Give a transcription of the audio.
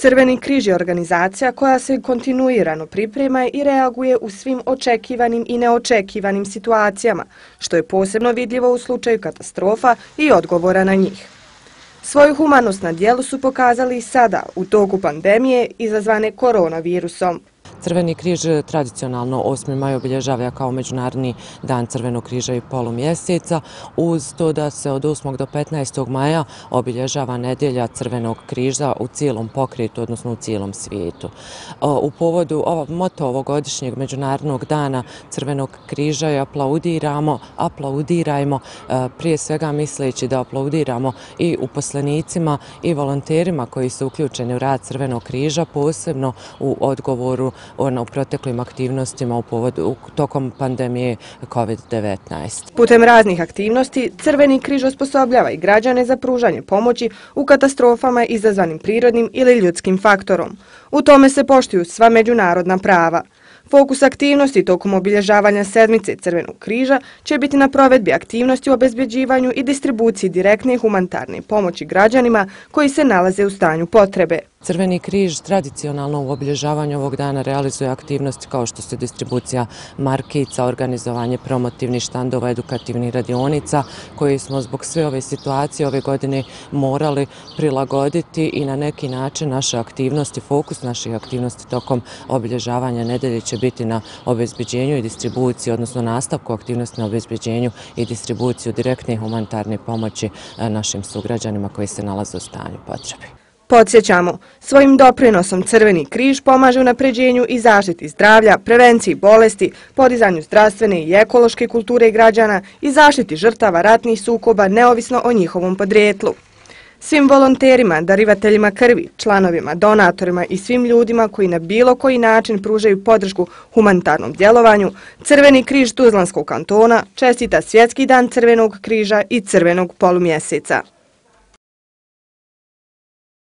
Crveni križ je organizacija koja se kontinuirano priprema i reaguje u svim očekivanim i neočekivanim situacijama, što je posebno vidljivo u slučaju katastrofa i odgovora na njih. Svoju humanost na dijelu su pokazali i sada, u toku pandemije izazvane koronavirusom. Crveni križ tradicionalno 8. maj obilježava kao Međunarodni dan Crvenog križa i polumjeseca, uz to da se od 8. do 15. maja obilježava nedjelja Crvenog križa u cijelom pokritu, odnosno u cijelom svijetu. U povodu moto ovogodišnjeg Međunarodnog dana Crvenog križa je aplaudiramo, aplaudirajmo, e, prije svega misleći da aplaudiramo i uposlenicima i volonterima koji su uključeni u rad Crvenog križa, posebno u odgovoru ona u proteklim aktivnostima u povodu, tokom pandemije COVID-19. Putem raznih aktivnosti Crveni križ osposobljava i građane za pružanje pomoći u katastrofama izazvanim prirodnim ili ljudskim faktorom. U tome se poštuju sva međunarodna prava. Fokus aktivnosti tokom obilježavanja sedmice Crvenog križa će biti na provedbi aktivnosti u obezbjeđivanju i distribuciji direktne humanitarne pomoći građanima koji se nalaze u stanju potrebe. Crveni križ tradicionalno u obilježavanju ovog dana realizuje aktivnosti kao što su distribucija markica, organizovanje promotivnih štandova, edukativnih radionica koje smo zbog sve ove situacije ove godine morali prilagoditi i na neki način naše aktivnosti, fokus naših aktivnosti tokom obilježavanja nedelje će biti na obezbeđenju i distribuciji, odnosno nastavku aktivnosti na obezbeđenju i distribuciju direktne humanitarne pomoći e, našim sugrađanima koji se nalaze u stanju potrebi. Podsjećamo, svojim doprinosom Crveni križ pomaže u napređenju i zaštiti zdravlja, prevenciji bolesti, podizanju zdravstvene i ekološke kulture građana i zaštiti žrtava ratnih sukoba neovisno o njihovom podrijetlu. Svim volonterima, darivateljima krvi, članovima, donatorima i svim ljudima koji na bilo koji način pružaju podršku humanitarnom djelovanju, Crveni križ Tuzlanskog kantona čestita Svjetski dan Crvenog križa i Crvenog polumjeseca.